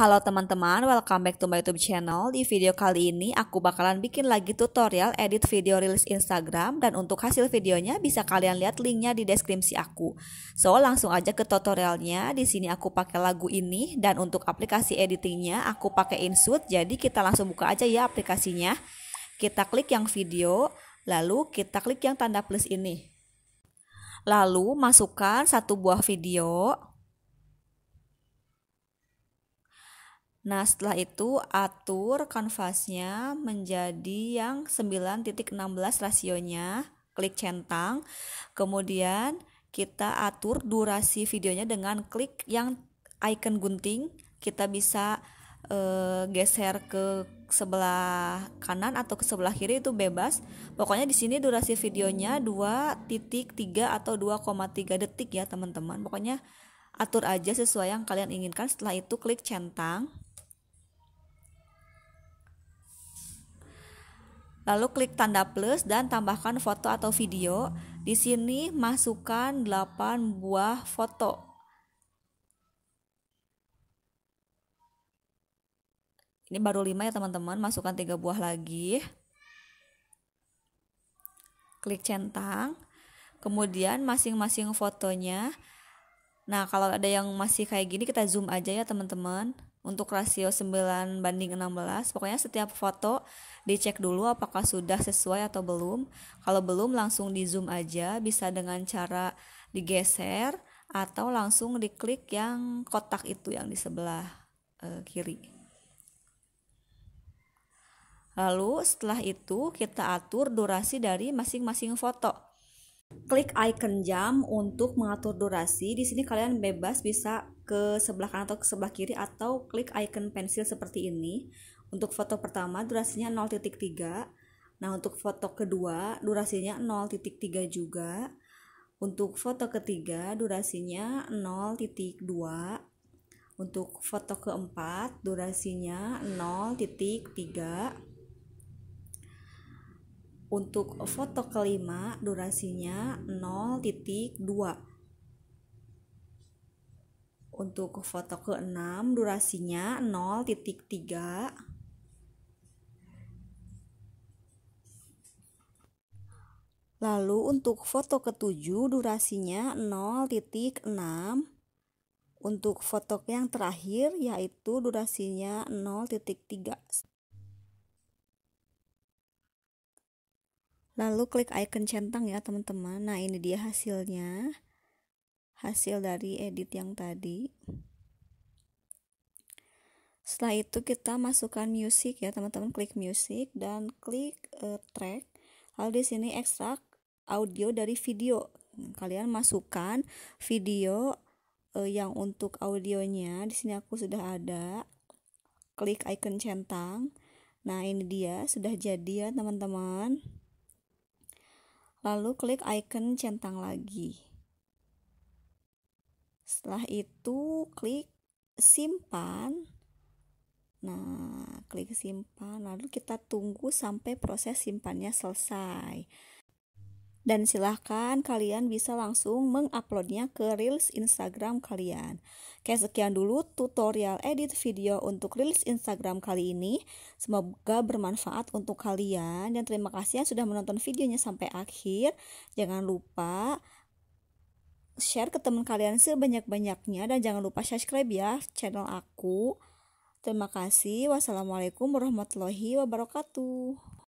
Halo teman-teman, welcome back to my YouTube channel. Di video kali ini aku bakalan bikin lagi tutorial edit video rilis Instagram dan untuk hasil videonya bisa kalian lihat linknya di deskripsi aku. So langsung aja ke tutorialnya. Di sini aku pakai lagu ini dan untuk aplikasi editingnya aku pakai InShot. Jadi kita langsung buka aja ya aplikasinya. Kita klik yang video, lalu kita klik yang tanda plus ini. Lalu masukkan satu buah video. Nah, setelah itu atur kanvasnya menjadi yang 9.16 rasionya, klik centang. Kemudian kita atur durasi videonya dengan klik yang icon gunting. Kita bisa eh, geser ke sebelah kanan atau ke sebelah kiri itu bebas. Pokoknya di sini durasi videonya 2.3 atau 2,3 detik ya, teman-teman. Pokoknya atur aja sesuai yang kalian inginkan. Setelah itu klik centang. Lalu klik tanda plus dan tambahkan foto atau video. Di sini masukkan 8 buah foto. Ini baru 5 ya teman-teman, masukkan 3 buah lagi. Klik centang. Kemudian masing-masing fotonya. Nah, kalau ada yang masih kayak gini kita zoom aja ya teman-teman untuk rasio 9 banding 16 pokoknya setiap foto dicek dulu apakah sudah sesuai atau belum kalau belum langsung di zoom aja bisa dengan cara digeser atau langsung diklik yang kotak itu yang di sebelah e, kiri lalu setelah itu kita atur durasi dari masing-masing foto klik icon jam untuk mengatur durasi. Di sini kalian bebas bisa ke sebelah kanan atau ke sebelah kiri atau klik icon pensil seperti ini. Untuk foto pertama durasinya 0.3. Nah, untuk foto kedua durasinya 0.3 juga. Untuk foto ketiga durasinya 0.2. Untuk foto keempat durasinya 0.3 untuk foto kelima durasinya 0.2 untuk foto ke-6 durasinya 0.3 Lalu untuk foto ke-7 durasinya 0.6 Untuk foto yang terakhir yaitu durasinya 0.3 Lalu klik icon centang ya teman-teman Nah ini dia hasilnya hasil dari edit yang tadi setelah itu kita masukkan music ya teman-teman klik music dan klik uh, track lalu di sini ekstrak audio dari video kalian masukkan video uh, yang untuk audionya di sini aku sudah ada klik icon centang nah ini dia sudah jadi ya teman-teman lalu klik icon centang lagi setelah itu klik simpan. Nah, klik simpan lalu kita tunggu sampai proses simpannya selesai. Dan silahkan kalian bisa langsung menguploadnya ke Reels Instagram kalian. Oke, sekian dulu tutorial edit video untuk Reels Instagram kali ini. Semoga bermanfaat untuk kalian dan terima kasih yang sudah menonton videonya sampai akhir. Jangan lupa share ke teman kalian sebanyak-banyaknya dan jangan lupa subscribe ya channel aku. Terima kasih. Wassalamualaikum warahmatullahi wabarakatuh.